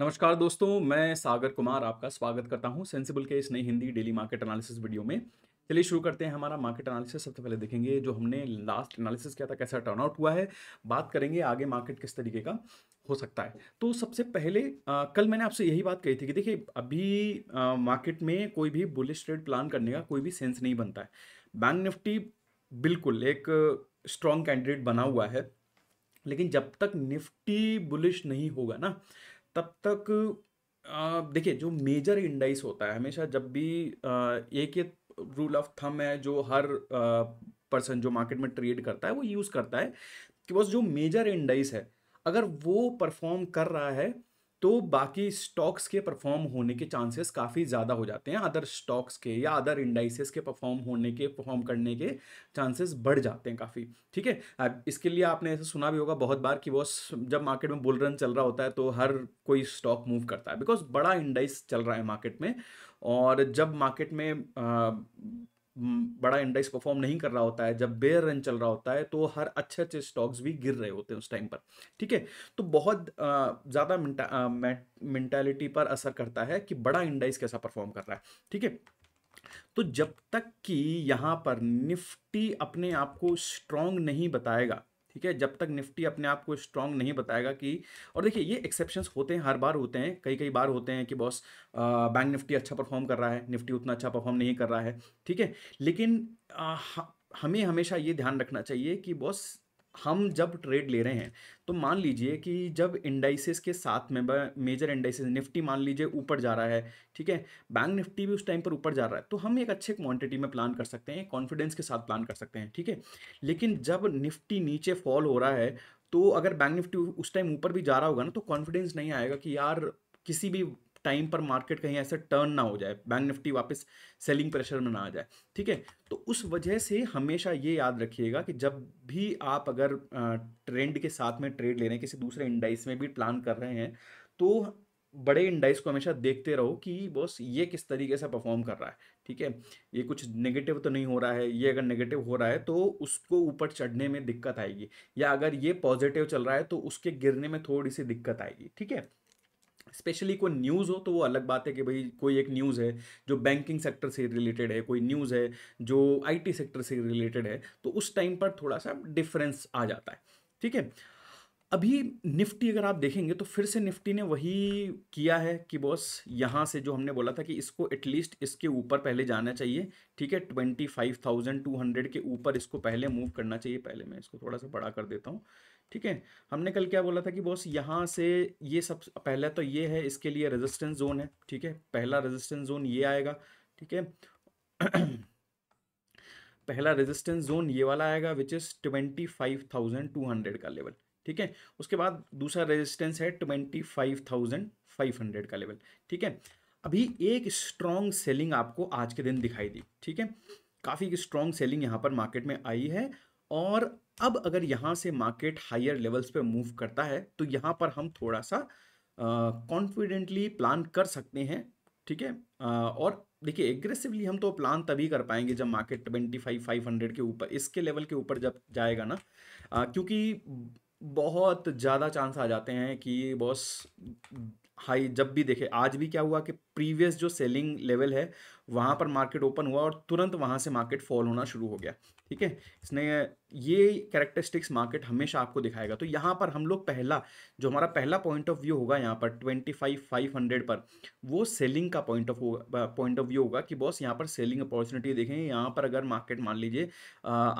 नमस्कार दोस्तों मैं सागर कुमार आपका स्वागत करता हूं सेंसिबल के इस नई Hindi daily market analysis video में चलिए शुरू करते हैं हमारा मार्केट एनालिसिस सबसे पहले देखेंगे जो हमने लास्ट एनालिसिस किया था कैसा टर्नआउट हुआ है बात करेंगे आगे मार्केट किस तरीके का हो सकता है तो सबसे पहले आ, कल मैंने आपसे यही बात कही थी कि देखिए अभी आ, मार्केट में कोई भी बुलिश ट्रेड प्लान करने का कोई भी सेंस नहीं बनता है बैंक निफ्टी बिल्कुल एक स्ट्रॉन्ग कैंडिडेट बना हुआ है लेकिन जब तक निफ्टी बुलिश नहीं होगा ना तब तक देखिए जो मेजर इंडाइस होता है हमेशा जब भी एक ये रूल ऑफ थम है जो हर पर्सन जो मार्केट में ट्रेड करता है वो यूज़ करता है कि बस जो मेजर इंडाइस है अगर वो परफॉर्म कर रहा है तो बाकी स्टॉक्स के परफॉर्म होने के चांसेस काफ़ी ज़्यादा हो जाते हैं अदर स्टॉक्स के या अदर इंडाइसेस के परफॉर्म होने के परफॉर्म करने के चांसेस बढ़ जाते हैं काफ़ी ठीक है इसके लिए आपने ऐसा सुना भी होगा बहुत बार कि वो जब मार्केट में बुल रन चल रहा होता है तो हर कोई स्टॉक मूव करता है बिकॉज बड़ा इंडाइस चल रहा है मार्केट में और जब मार्केट में आ, बड़ा इंडेक्स परफॉर्म नहीं कर रहा होता है जब बेयर रन चल रहा होता है तो हर अच्छे अच्छे स्टॉक्स भी गिर रहे होते हैं उस टाइम पर ठीक है तो बहुत ज़्यादा मेंटेलिटी पर असर करता है कि बड़ा इंडेक्स कैसा परफॉर्म कर रहा है ठीक है तो जब तक कि यहाँ पर निफ्टी अपने आप को स्ट्रांग नहीं बताएगा ठीक है जब तक निफ्टी अपने आप को स्ट्रांग नहीं बताएगा कि और देखिए ये एक्सेप्शन होते हैं हर बार होते हैं कई कई बार होते हैं कि बॉस बैंक निफ्टी अच्छा परफॉर्म कर रहा है निफ्टी उतना अच्छा परफॉर्म नहीं कर रहा है ठीक है लेकिन आ, हमें हमेशा ये ध्यान रखना चाहिए कि बॉस हम जब ट्रेड ले रहे हैं तो मान लीजिए कि जब इंडाइसिस के साथ में मेजर इंडाइसिस निफ्टी मान लीजिए ऊपर जा रहा है ठीक है बैंक निफ्टी भी उस टाइम पर ऊपर जा रहा है तो हम एक अच्छे क्वांटिटी में प्लान कर सकते हैं कॉन्फिडेंस के साथ प्लान कर सकते हैं ठीक है लेकिन जब निफ्टी नीचे फॉल हो रहा है तो अगर बैंक निफ्टी उस टाइम ऊपर भी जा रहा होगा ना तो कॉन्फिडेंस नहीं आएगा कि यार किसी भी टाइम पर मार्केट कहीं ऐसे टर्न ना हो जाए बैंक निफ्टी वापस सेलिंग प्रेशर में ना आ जाए ठीक है तो उस वजह से हमेशा ये याद रखिएगा कि जब भी आप अगर ट्रेंड के साथ में ट्रेड ले रहे हैं किसी दूसरे इंडाइस में भी प्लान कर रहे हैं तो बड़े इंडाइस को हमेशा देखते रहो कि बॉस ये किस तरीके से परफॉर्म कर रहा है ठीक है ये कुछ नेगेटिव तो नहीं हो रहा है ये अगर नेगेटिव हो रहा है तो उसको ऊपर चढ़ने में दिक्कत आएगी या अगर ये पॉजिटिव चल रहा है तो उसके गिरने में थोड़ी सी दिक्कत आएगी ठीक है स्पेशली कोई न्यूज़ हो तो वो अलग बात है कि भाई कोई एक न्यूज़ है जो बैंकिंग सेक्टर से रिलेटेड है कोई न्यूज़ है जो आईटी सेक्टर से रिलेटेड है तो उस टाइम पर थोड़ा सा डिफरेंस आ जाता है ठीक है अभी निफ्टी अगर आप देखेंगे तो फिर से निफ्टी ने वही किया है कि बॉस यहाँ से जो हमने बोला था कि इसको एटलीस्ट इसके ऊपर पहले जाना चाहिए ठीक है twenty five thousand two hundred के ऊपर इसको पहले मूव करना चाहिए पहले मैं इसको थोड़ा सा बड़ा कर देता हूँ ठीक है हमने कल क्या बोला था कि बॉस यहाँ से ये सब पहला तो ये है इसके लिए रेजिस्टेंस जोन है ठीक है पहला रेजिस्टेंस जोन ये आएगा ठीक है पहला रेजिस्टेंस जोन ये वाला आएगा which is twenty five thousand two hundred का लेवल ठीक है उसके बाद दूसरा रेजिस्टेंस है twenty five thousand five hundred का लेवल ठीक है अभी एक स्ट्रॉन्ग सेलिंग आपको आज के दिन दिखाई दी ठीक है काफ़ी स्ट्रॉन्ग सेलिंग यहाँ पर मार्केट में आई है और अब अगर यहाँ से मार्केट हायर लेवल्स पे मूव करता है तो यहाँ पर हम थोड़ा सा कॉन्फिडेंटली प्लान कर सकते हैं ठीक है और देखिए एग्रेसिवली हम तो प्लान तभी कर पाएंगे जब market twenty five five hundred के ऊपर इसके लेवल के ऊपर जब जाएगा ना uh, क्योंकि बहुत ज़्यादा चांस आ जाते हैं कि बॉस हाई जब भी देखे आज भी क्या हुआ कि प्रीवियस जो सेलिंग लेवल है वहाँ पर मार्केट ओपन हुआ और तुरंत वहाँ से मार्केट फॉल होना शुरू हो गया ठीक है इसने ये कैरेक्टरिस्टिक्स मार्केट हमेशा आपको दिखाएगा तो यहाँ पर हम लोग पहला जो हमारा पहला पॉइंट ऑफ व्यू होगा यहाँ पर ट्वेंटी फाइव फाइव हंड्रेड पर वो सेलिंग का point of point of view होगा कि बॉस यहाँ पर सेलिंग अपॉर्चुनिटी देखें यहाँ पर अगर मार्केट मान लीजिए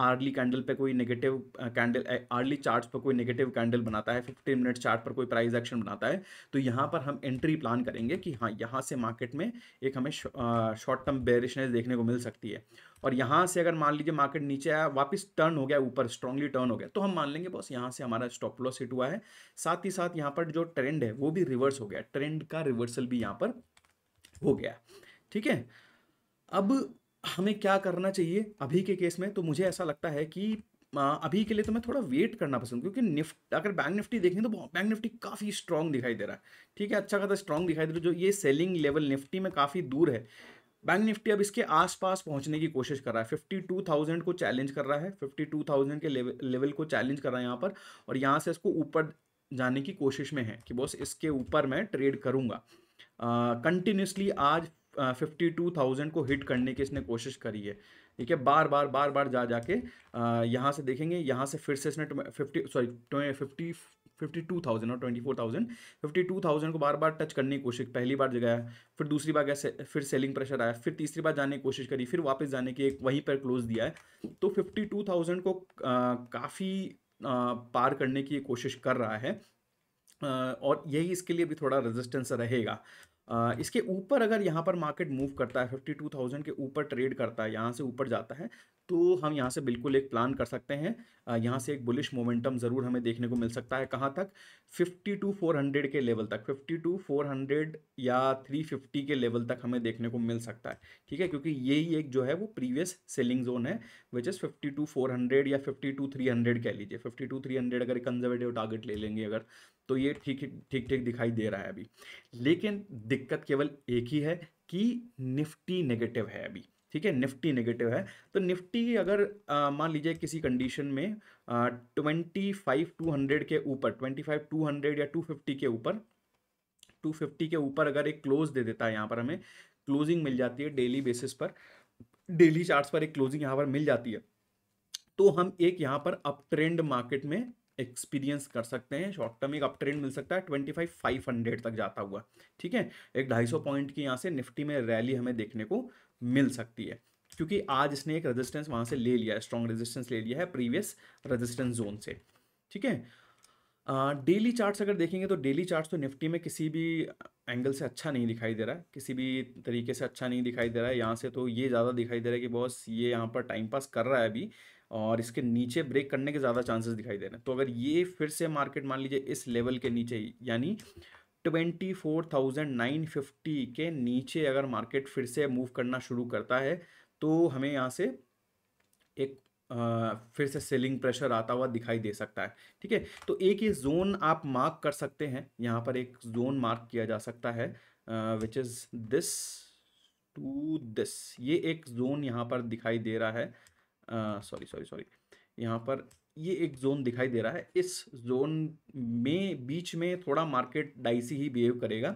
आर्ली कैंडल पर कोई नेगेटिव कैंडल आर्ली चार्ट पर कोई नेगेटिव कैंडल बनाता है फिफ्टीन मिनट चार्ट पर कोई प्राइज एक्शन बनाता है तो यहाँ पर हम एंट्री प्लान करेंगे कि हाँ यहाँ से मार्केट में एक हमें शॉर्ट टर्म बेरिशनेस देखने को मिल सकती है और यहाँ से अगर मान लीजिए मार्केट नीचे आया वापस टर्न हो गया ऊपर स्ट्रांगली टर्न हो गया तो हम मान लेंगे बस यहाँ से हमारा स्टॉप लॉस हिट हुआ है साथ ही साथ यहाँ पर जो ट्रेंड है वो भी रिवर्स हो गया ट्रेंड का रिवर्सल भी यहाँ पर हो गया ठीक है अब हमें क्या करना चाहिए अभी के केस में तो मुझे ऐसा लगता है कि अभी के लिए तो मैं थोड़ा वेट करना पसंद क्योंकि निफ्ट अगर बैंक निफ्टी देखें तो बैंक निफ्टी काफ़ी स्ट्रॉन्ग दिखाई दे रहा है ठीक है अच्छा खासा स्ट्रॉन्ग दिखाई दे रहा है जो ये सेलिंग लेवल निफ्टी में काफ़ी दूर है बैंक निफ्टी अब इसके आसपास पहुंचने की कोशिश कर रहा है फिफ्टी टू थाउजेंड को चैलेंज कर रहा है फिफ्टी टू थाउजेंड के लेवल लेवल को चैलेंज कर रहा है यहाँ पर और यहाँ से इसको ऊपर जाने की कोशिश में है कि बॉस इसके ऊपर मैं ट्रेड करूँगा कंटिन्यूसली आज फिफ्टी टू थाउजेंड को हिट करने की इसने कोशिश करी है ठीक है बार बार बार बार जा जाके यहाँ से देखेंगे यहाँ से फिर से इसने fifty sorry fifty fifty two thousand और twenty four thousand fifty two thousand को बार बार टच करने की कोशिश पहली बार जगाया फिर दूसरी बार गया फिर सेलिंग प्रेशर आया फिर तीसरी बार जाने की कोशिश करी फिर वापस जाने की एक वहीं पर क्लोज दिया है तो फिफ्टी टू थाउजेंड को काफ़ी पार करने की कोशिश कर रहा है आ, और यही इसके लिए भी थोड़ा रेजिस्टेंस रहेगा इसके ऊपर अगर यहाँ पर मार्केट मूव करता है फिफ्टी टू थाउजेंड के ऊपर ट्रेड करता है यहाँ से ऊपर जाता है तो हम यहाँ से बिल्कुल एक प्लान कर सकते हैं यहाँ से एक बुलिश मोमेंटम ज़रूर हमें देखने को मिल सकता है कहाँ तक फिफ्टी टू फोर हंड्रेड के लेवल तक फिफ्टी टू फोर हंड्रेड या थ्री फिफ्टी के लेवल तक हमें देखने को मिल सकता है ठीक है क्योंकि यही एक जो है वो प्रीवियस सेलिंग जोन है which is fifty two four hundred या फिफ्टी टू थ्री हंड्रेड कह लीजिए फिफ्टी टू थ्री हंड्रेड अगर कंजर्वेटिव टारगेट ले लेंगे अगर तो ये ठीक ठीक ठीक दिखाई दे रहा है अभी लेकिन दिक्कत केवल एक ही है कि निफ्टी नेगेटिव है अभी ठीक है निफ्टी नेगेटिव है तो निफ्टी अगर मान लीजिए किसी कंडीशन में ट्वेंटी फाइव टू हंड्रेड के ऊपर ट्वेंटी फाइव टू हंड्रेड या टू फिफ्टी के ऊपर टू फिफ्टी के ऊपर अगर एक क्लोज दे देता है यहाँ पर हमें क्लोजिंग मिल जाती है डेली बेसिस पर डेली चार्ट्स पर एक क्लोजिंग यहाँ पर मिल जाती है तो हम एक यहाँ पर अप ट्रेंड मार्केट में एक्सपीरियंस कर सकते हैं शॉर्ट टर्म एक अप ट्रेंड मिल सकता है ट्वेंटी फाइव फाइव हंड्रेड तक जाता हुआ ठीक है एक ढाई सौ पॉइंट की यहाँ से निफ्टी में रैली हमें देखने को मिल सकती है क्योंकि आज इसने एक रेजिस्टेंस वहाँ से ले लिया है स्ट्रॉन्ग रेजिस्टेंस ले लिया है प्रीवियस रेजिस्टेंस जोन से ठीक है डेली चार्ट्स अगर देखेंगे तो डेली चार्ट्स तो निफ्टी में किसी भी एंगल से अच्छा नहीं दिखाई दे रहा है किसी भी तरीके से अच्छा नहीं दिखाई दे रहा है यहाँ से तो ये ज़्यादा दिखाई दे रहा है कि बॉस ये यहाँ पर टाइम पास कर रहा है अभी और इसके नीचे ब्रेक करने के ज़्यादा चांसेस दिखाई दे रहे हैं तो अगर ये फिर से मार्केट मान लीजिए इस लेवल के नीचे यानी twenty four thousand nine fifty के नीचे अगर मार्केट फिर से मूव करना शुरू करता है तो हमें यहाँ से एक आ, फिर से सेलिंग प्रेशर आता हुआ दिखाई दे सकता है ठीक है तो एक ये जोन आप मार्क कर सकते हैं यहाँ पर एक जोन मार्क किया जा सकता है which is this to this ये एक जोन यहाँ पर दिखाई दे रहा है सॉरी सॉरी सॉरी यहाँ पर ये एक जोन दिखाई दे रहा है इस जोन में बीच में थोड़ा मार्केट डाइसी ही बिहेव करेगा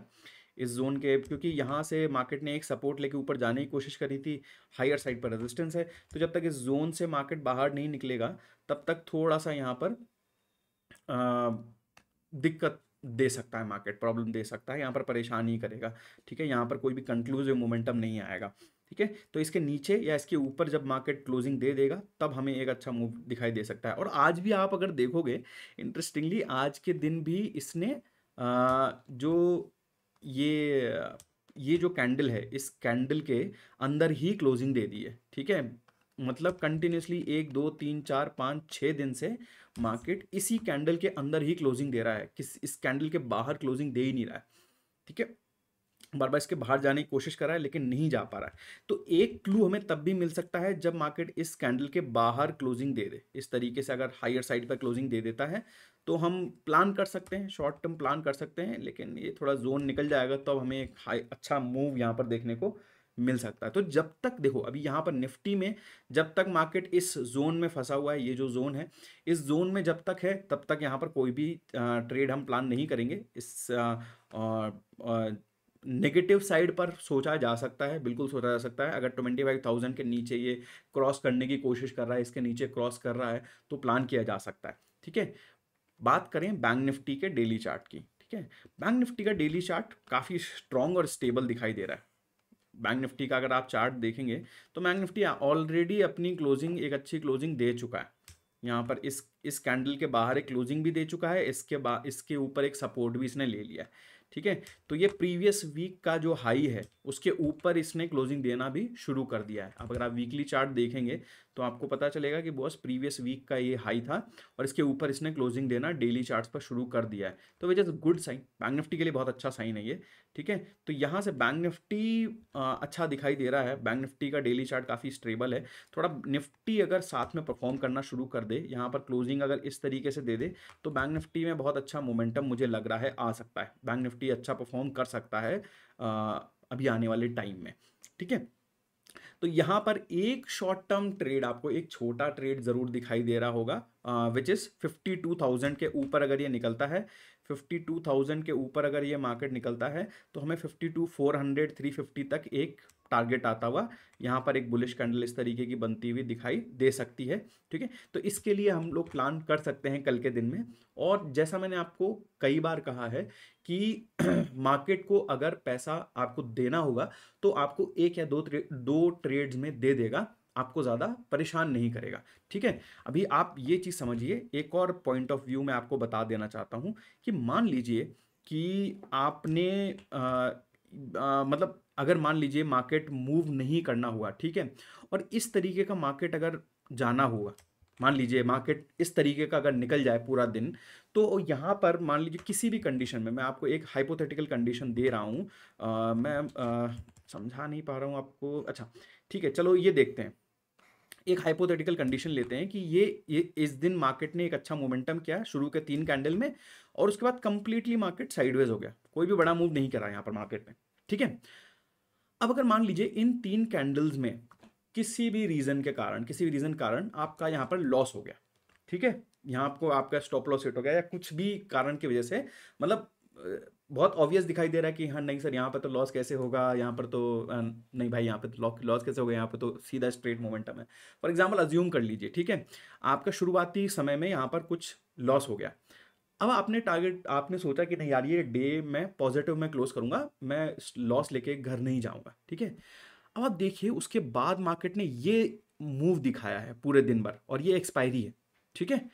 इस जोन के क्योंकि यहाँ से मार्केट ने एक सपोर्ट लेके ऊपर जाने की कोशिश करी थी हायर साइड पर रेजिस्टेंस है तो जब तक इस जोन से मार्केट बाहर नहीं निकलेगा तब तक थोड़ा सा यहाँ पर आ, दिक्कत दे सकता है मार्केट प्रॉब्लम दे सकता है यहाँ पर परेशानी करेगा ठीक है यहाँ पर कोई भी कंक्लूसिव मोमेंटम नहीं आएगा ठीक है तो इसके नीचे या इसके ऊपर जब मार्केट क्लोजिंग दे देगा तब हमें एक अच्छा मूव दिखाई दे सकता है और आज भी आप अगर देखोगे इंटरेस्टिंगली आज के दिन भी इसने जो ये ये जो कैंडल है इस कैंडल के अंदर ही क्लोजिंग दे दी है ठीक है मतलब कंटिन्यूसली एक दो तीन चार पाँच छः दिन से मार्केट इसी कैंडल के अंदर ही क्लोजिंग दे रहा है किस इस कैंडल के बाहर क्लोजिंग दे ही नहीं रहा है ठीक है बार बार इसके बाहर जाने की कोशिश कर रहा है लेकिन नहीं जा पा रहा है तो एक क्लू हमें तब भी मिल सकता है जब मार्केट इस कैंडल के बाहर क्लोजिंग दे दे इस तरीके से अगर हायर साइड पर क्लोजिंग दे देता है तो हम प्लान कर सकते हैं शॉर्ट टर्म प्लान कर सकते हैं लेकिन ये थोड़ा जोन निकल जाएगा तो हमें एक हाई अच्छा मूव यहाँ पर देखने को मिल सकता है तो जब तक देखो अभी यहाँ पर निफ्टी में जब तक मार्केट इस जोन में फंसा हुआ है ये जो जोन है इस जोन में जब तक है तब तक यहाँ पर कोई भी ट्रेड हम प्लान नहीं करेंगे इस आ, आ, आ, नेगेटिव साइड पर सोचा जा सकता है बिल्कुल सोचा जा सकता है अगर ट्वेंटी फाइव थाउजेंड के नीचे ये क्रॉस करने की कोशिश कर रहा है इसके नीचे क्रॉस कर रहा है तो प्लान किया जा सकता है ठीक है बात करें बैंक निफ्टी के डेली चार्ट की ठीक है बैंक निफ्टी का डेली चार्ट काफ़ी स्ट्रॉन्ग और स्टेबल दिखाई दे रहा है बैंक निफ्टी का अगर आप चार्ट देखेंगे तो बैंक निफ्टी ऑलरेडी अपनी क्लोजिंग एक अच्छी क्लोजिंग दे चुका है यहाँ पर इस इस कैंडल के बाहर एक क्लोजिंग भी दे चुका है इसके बाद इसके ऊपर एक सपोर्ट भी इसने ले लिया ठीक है तो ये प्रीवियस वीक का जो हाई है उसके ऊपर इसने क्लोजिंग देना भी शुरू कर दिया है अब अगर आप वीकली चार्ट देखेंगे तो आपको पता चलेगा कि बॉस प्रीवियस वीक का ये हाई था और इसके ऊपर इसने क्लोजिंग देना डेली चार्ट्स पर शुरू कर दिया है तो which is good sign bank Nifty के लिए बहुत अच्छा साइन है ये ठीक है तो यहाँ से बैंक निफ्टी अच्छा दिखाई दे रहा है बैंक निफ्टी का डेली चार्ट काफ़ी स्टेबल है थोड़ा निफ्टी अगर साथ में परफॉर्म करना शुरू कर दे यहाँ पर क्लोजिंग क्लोजिंग अगर इस तरीके से दे दे तो बैंक निफ्टी में बहुत अच्छा मोमेंटम मुझे लग रहा है आ सकता है बैंक निफ्टी अच्छा परफॉर्म कर सकता है आ, अभी आने वाले टाइम में ठीक है तो यहां पर एक शॉर्ट टर्म ट्रेड आपको एक छोटा ट्रेड ज़रूर दिखाई दे रहा होगा which is fifty two thousand के ऊपर अगर ये निकलता है फिफ्टी टू थाउजेंड के ऊपर अगर ये मार्केट निकलता है तो हमें fifty two four hundred three fifty तक एक टारगेट आता हुआ यहाँ पर एक बुलिश कैंडल इस तरीके की बनती हुई दिखाई दे सकती है ठीक है तो इसके लिए हम लोग प्लान कर सकते हैं कल के दिन में और जैसा मैंने आपको कई बार कहा है कि मार्केट को अगर पैसा आपको देना होगा तो आपको एक या दो दो ट्रेड्स में दे देगा आपको ज़्यादा परेशान नहीं करेगा ठीक है अभी आप ये चीज़ समझिए एक और पॉइंट ऑफ व्यू मैं आपको बता देना चाहता हूँ कि मान लीजिए कि आपने आ, आ, मतलब अगर मान लीजिए मार्केट मूव नहीं करना हुआ ठीक है और इस तरीके का मार्केट अगर जाना हुआ मान लीजिए मार्केट इस तरीके का अगर निकल जाए पूरा दिन तो यहाँ पर मान लीजिए किसी भी कंडीशन में मैं आपको एक हाइपोथेटिकल कंडीशन दे रहा हूँ मैं आ, समझा नहीं पा रहा हूँ आपको अच्छा ठीक है चलो ये देखते हैं एक हाइपोथेटिकल कंडीशन लेते हैं कि ये ये इस दिन मार्केट ने एक अच्छा मोमेंटम किया शुरू के तीन कैंडल में और उसके बाद कंप्लीटली मार्केट साइडवेज हो गया कोई भी बड़ा मूव नहीं करा यहाँ पर मार्केट में ठीक है अब अगर मान लीजिए इन तीन कैंडल्स में किसी भी रीज़न के कारण किसी भी रीज़न कारण आपका यहाँ पर लॉस हो गया ठीक है यहाँ आपको आपका स्टॉप लॉस हिट हो गया या कुछ भी कारण की वजह से मतलब बहुत ऑब्वियस दिखाई दे रहा है कि हाँ नहीं सर यहाँ पर तो लॉस कैसे होगा यहाँ पर तो नहीं भाई यहाँ पर तो लॉस कैसे होगा यहाँ पर तो सीधा स्ट्रेट मोमेंटम है फॉर एग्जाम्पल अज्यूम कर लीजिए ठीक है आपका शुरुआती समय में यहाँ पर कुछ लॉस हो गया अब आपने टारगेट आपने सोचा कि नहीं यार ये डे मैं पॉजिटिव में क्लोज करूँगा मैं लॉस लेके घर नहीं जाऊँगा ठीक है अब आप देखिए उसके बाद मार्केट ने ये मूव दिखाया है पूरे दिन भर और ये एक्सपायरी है ठीक है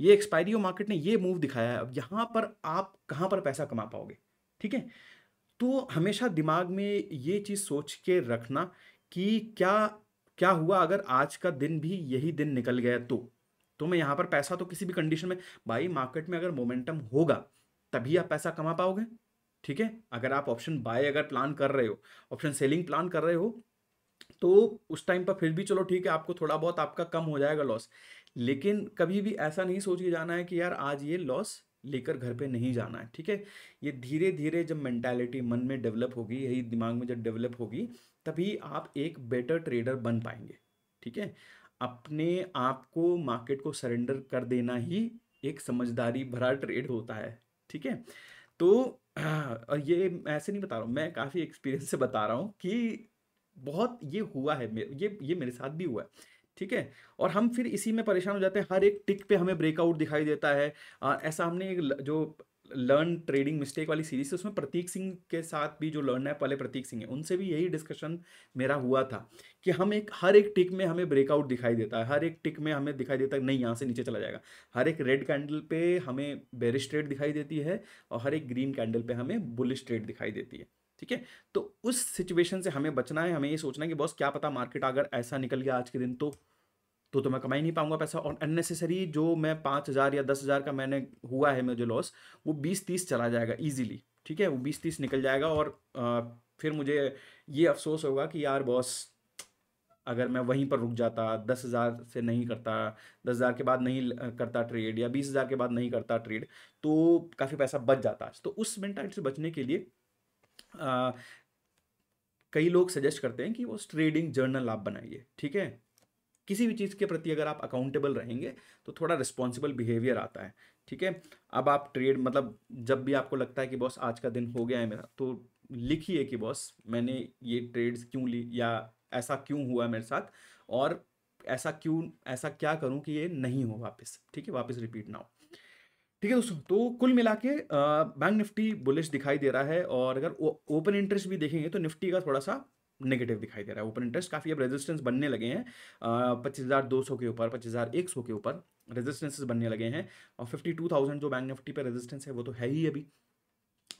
ये एक्सपायरियो मार्केट ने ये मूव दिखाया है अब यहाँ पर आप कहाँ पर पैसा कमा पाओगे ठीक है तो हमेशा दिमाग में ये चीज़ सोच के रखना कि क्या क्या हुआ अगर आज का दिन भी यही दिन निकल गया तो तो मैं यहाँ पर पैसा तो किसी भी कंडीशन में भाई मार्केट में अगर मोमेंटम होगा तभी आप पैसा कमा पाओगे ठीक है अगर आप ऑप्शन बाय अगर प्लान कर रहे हो ऑप्शन सेलिंग प्लान कर रहे हो तो उस टाइम पर फिर भी चलो ठीक है आपको थोड़ा बहुत आपका कम हो जाएगा लॉस लेकिन कभी भी ऐसा नहीं सोच के जाना है कि यार आज ये लॉस लेकर घर पे नहीं जाना है ठीक है ये धीरे धीरे जब मैंटेलिटी मन में डेवलप होगी यही दिमाग में जब डेवलप होगी तभी आप एक बेटर ट्रेडर बन पाएंगे ठीक है अपने आप को मार्केट को सरेंडर कर देना ही एक समझदारी भरा ट्रेड होता है ठीक है तो और ये ऐसे नहीं बता रहा हूँ मैं काफ़ी एक्सपीरियंस से बता रहा हूँ कि बहुत ये हुआ है ये ये मेरे साथ भी हुआ है ठीक है और हम फिर इसी में परेशान हो जाते हैं हर एक टिक पे हमें ब्रेकआउट दिखाई देता है आ, ऐसा हमने एक जो लर्न ट्रेडिंग मिस्टेक वाली सीरीज उसमें प्रतीक सिंह के साथ भी जो लर्न ऐप वाले प्रतीक सिंह है उनसे भी यही डिस्कशन मेरा हुआ था कि हम एक हर एक टिक में हमें ब्रेकआउट दिखाई देता है हर एक टिक में हमें दिखाई देता है नहीं यहाँ से नीचे चला जाएगा हर एक रेड कैंडल पे हमें बेरिश दिखाई देती है और हर एक ग्रीन कैंडल पे हमें बुलिश दिखाई देती है ठीक है तो उस सिचुएशन से हमें बचना है हमें ये सोचना है कि बॉस क्या पता मार्केट अगर ऐसा निकल गया आज के दिन तो तो तो मैं कमा ही नहीं पाऊंगा पैसा और अननेसेसरी जो मैं पाँच हज़ार या दस हज़ार का मैंने हुआ है मुझे लॉस वो बीस तीस चला जाएगा ईजिली ठीक है वो बीस तीस निकल जाएगा और आ, फिर मुझे ये अफसोस होगा कि यार बॉस अगर मैं वहीं पर रुक जाता दस हज़ार से नहीं करता दस हज़ार के बाद नहीं करता ट्रेड या बीस हज़ार के बाद नहीं करता ट्रेड तो काफ़ी पैसा बच जाता तो उस मेंटालिटी से बचने के लिए आ, कई लोग सजेस्ट करते हैं कि वो ट्रेडिंग जर्नल आप बनाइए ठीक है किसी भी चीज़ के प्रति अगर आप अकाउंटेबल रहेंगे तो थोड़ा रिस्पॉन्सिबल बिहेवियर आता है ठीक है अब आप ट्रेड मतलब जब भी आपको लगता है कि बॉस आज का दिन हो गया है मेरा तो लिखिए कि बॉस मैंने ये ट्रेड्स क्यों ली या ऐसा क्यों हुआ मेरे साथ और ऐसा क्यों ऐसा क्या करूं कि ये नहीं हो वापस ठीक है वापस रिपीट ना हो ठीक है दोस्तों तो कुल मिला के बैंक निफ्टी बुलिश दिखाई दे रहा है और अगर ओपन इंटरेस्ट भी देखेंगे तो निफ्टी का थोड़ा सा नेगेटिव दिखाई दे रहा है ओपन इंटरेस्ट काफ़ी अब रेजिस्टेंस बनने लगे हैं पच्चीस हज़ार दो सौ के ऊपर पच्चीस हज़ार एक सौ के ऊपर रेजिस्टेंसेस बनने लगे हैं और फिफ्टी टू थाउजेंड जो बैंक निफ्टी पर रेजिस्टेंस है वो तो है ही अभी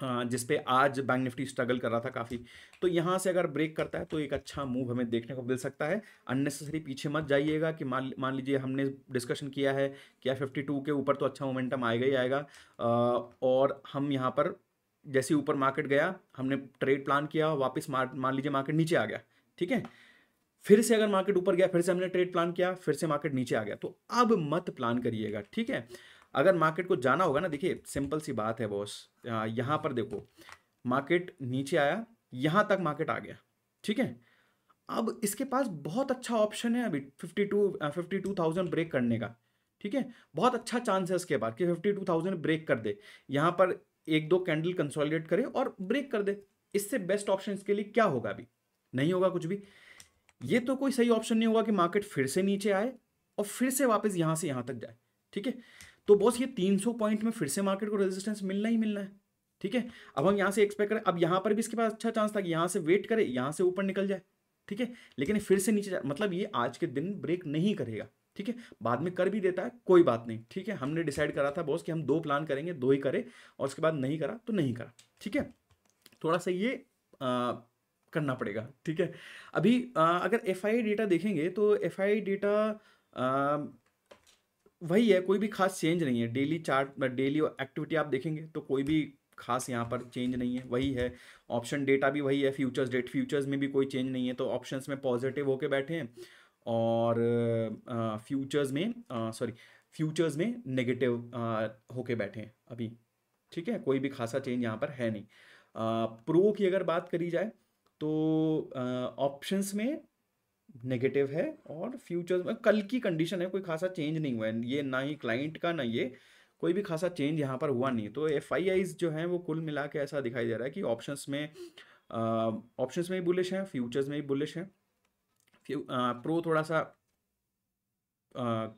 जिस पे आज बैंक निफ्टी स्ट्रगल कर रहा था काफ़ी तो यहाँ से अगर ब्रेक करता है तो एक अच्छा मूव हमें देखने को मिल सकता है अननेसेसरी पीछे मत जाइएगा कि मान मान लीजिए हमने डिस्कशन किया है कि आई फिफ्टी टू के ऊपर तो अच्छा मोमेंटम आएगा ही आएगा और हम यहाँ पर जैसे ऊपर मार्केट गया हमने ट्रेड प्लान किया वापस मान लीजिए मार्केट नीचे आ गया ठीक है फिर से अगर मार्केट ऊपर गया फिर से हमने ट्रेड प्लान किया फिर से मार्केट नीचे आ गया तो अब मत प्लान करिएगा ठीक है अगर मार्केट को जाना होगा ना देखिए सिंपल सी बात है बॉस यहाँ पर देखो मार्केट नीचे आया यहाँ तक मार्केट आ गया ठीक है अब इसके पास बहुत अच्छा ऑप्शन है अभी fifty two fifty two thousand break करने का ठीक है बहुत अच्छा चांस है इसके बाद कि फिफ्टी टू थाउजेंड ब्रेक कर दे यहाँ पर एक दो कैंडल कंसोलिडेट करे और ब्रेक कर दे इससे बेस्ट ऑप्शन इसके लिए क्या होगा अभी नहीं होगा कुछ भी ये तो कोई सही ऑप्शन नहीं होगा कि मार्केट फिर से नीचे आए और फिर से वापस यहाँ से यहाँ तक जाए ठीक है तो बॉस ये 300 पॉइंट में फिर से मार्केट को रेजिस्टेंस मिलना ही मिलना है ठीक है अब हम यहाँ से एक्सपेक्ट करें अब यहाँ पर भी इसके पास अच्छा चांस था कि यहाँ से वेट करे यहाँ से ऊपर निकल जाए ठीक है लेकिन फिर से नीचे मतलब ये आज के दिन ब्रेक नहीं करेगा ठीक है बाद में कर भी देता है कोई बात नहीं ठीक है हमने डिसाइड करा था बॉस कि हम दो प्लान करेंगे दो ही करे और उसके बाद नहीं करा तो नहीं करा ठीक है थोड़ा सा ये आ, करना पड़ेगा ठीक है अभी आ, अगर एफ डेटा देखेंगे तो एफ डेटा वही है कोई भी खास चेंज नहीं है डेली चार्ट डेली एक्टिविटी आप देखेंगे तो कोई भी खास यहाँ पर चेंज नहीं है वही है ऑप्शन डेटा भी वही है फ्यूचर्स डेट फ्यूचर्स में भी कोई चेंज नहीं है तो ऑप्शंस में पॉजिटिव होके बैठे हैं और फ्यूचर्स में सॉरी फ्यूचर्स में नेगेटिव होके बैठे हैं अभी ठीक है कोई भी खासा चेंज यहाँ पर है नहीं प्रो की अगर बात करी जाए तो ऑप्शंस में नेगेटिव है और फ्यूचर्स में कल की कंडीशन है कोई खासा चेंज नहीं हुआ है ये ना ही क्लाइंट का ना ये कोई भी खासा चेंज यहाँ पर हुआ नहीं तो एफ जो हैं वो कुल मिला के ऐसा दिखाई दे रहा है कि ऑप्शंस में ऑप्शंस में भी बुलिश हैं फ्यूचर्स में भी बुलिश हैं प्रो थोड़ा सा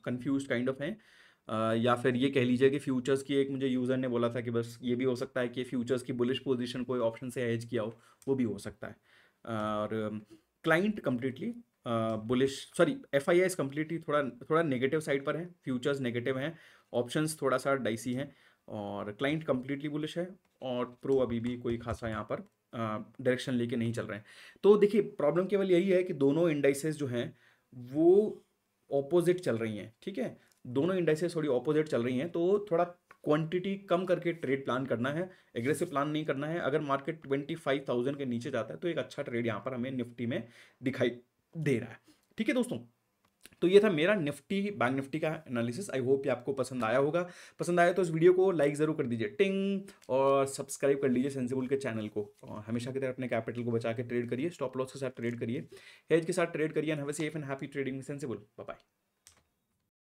कंफ्यूज काइंड ऑफ हैं या फिर ये कह लीजिए कि फ्यूचर्स की एक मुझे यूज़र ने बोला था कि बस ये भी हो सकता है कि फ्यूचर्स की बुलिश पोजिशन कोई ऑप्शन से एज किया हो वो भी हो सकता है और client completely bullish sorry F I I completely थोड़ा थोड़ा नेगेटिव साइड पर है फ्यूचर्स नेगेटिव हैं ऑप्शंस थोड़ा सा डाइसी हैं और क्लाइंट कम्प्लीटली बुलिश है और प्रो अभी भी कोई खासा यहाँ पर डायरेक्शन लेके नहीं चल रहे हैं तो देखिए प्रॉब्लम केवल यही है कि दोनों इंडाइसेस जो हैं वो ऑपोजिट चल रही हैं ठीक है दोनों इंडाइसेस थोड़ी ऑपोजिट चल रही हैं तो थोड़ा क्वांटिटी कम करके ट्रेड प्लान करना है एग्रेसिव प्लान नहीं करना है अगर मार्केट ट्वेंटी फाइव थाउजेंड के नीचे जाता है तो एक अच्छा ट्रेड यहाँ पर हमें निफ्टी में दिखाई दे रहा है ठीक है दोस्तों तो ये था मेरा निफ्टी बैंक निफ्टी का एनालिसिस आई होप ये आपको पसंद आया होगा पसंद आया तो इस वीडियो को लाइक ज़रूर कर दीजिए टिंग और सब्सक्राइब कर लीजिए सेंसिबल के चैनल को हमेशा की तरह अपने कैपिटल को बचा के ट्रेड करिए स्टॉप लॉस के साथ ट्रेड करिए हेज के साथ ट्रेड करिए and have safe and happy trading sensible bye